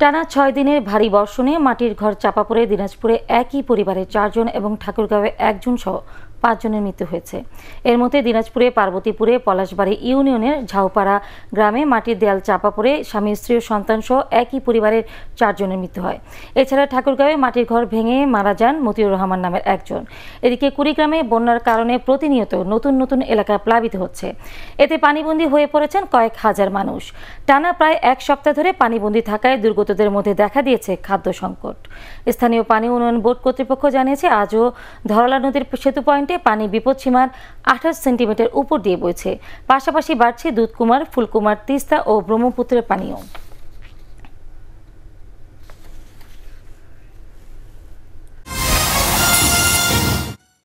টানা ছয় দিনের ভারী বর্ষণে মাটির ঘর চাপা পড়ে দিনাজপুরে একই পরিবারের চারজন এবং ঠাকুরগাঁওয়ে একজন সহ পাঁচজনের মৃত্যু হয়েছে এর মধ্যে দিনাজপুরে পার্বতীপুরে পলাশবাড়ি ইউনিয়নের ঝাউপাড়া গ্রামে মাটির দেয়াল চাপা পড়ে স্বামী স্ত্রী ও সন্তান সহ একই পরিবারের চারজনের মৃত্যু হয় এছাড়া ঠাকুরগাঁওয়ে মাটির ঘর ভেঙে মারা যান মতিউর রহমান নামের একজন এদিকে কুড়িগ্রামে বন্যার কারণে প্রতিনিয়ত নতুন নতুন এলাকা প্লাবিত হচ্ছে এতে পানিবন্দী হয়ে পড়েছেন কয়েক হাজার মানুষ টানা প্রায় এক সপ্তাহ ধরে পানিবন্দী থাকায় দুর্গতদের মধ্যে দেখা দিয়েছে খাদ্য সংকট স্থানীয় পানি উন্নয়ন বোর্ড কর্তৃপক্ষ জানিয়েছে আজও ধরলা নদীর সেতু পয়েন্ট পয়েন্টে পানি বিপদসীমার আঠাশ সেন্টিমিটার উপর দিয়ে বইছে পাশাপাশি বাড়ছে দুধকুমার ফুলকুমার তিস্তা ও ব্রহ্মপুত্রের পানীয়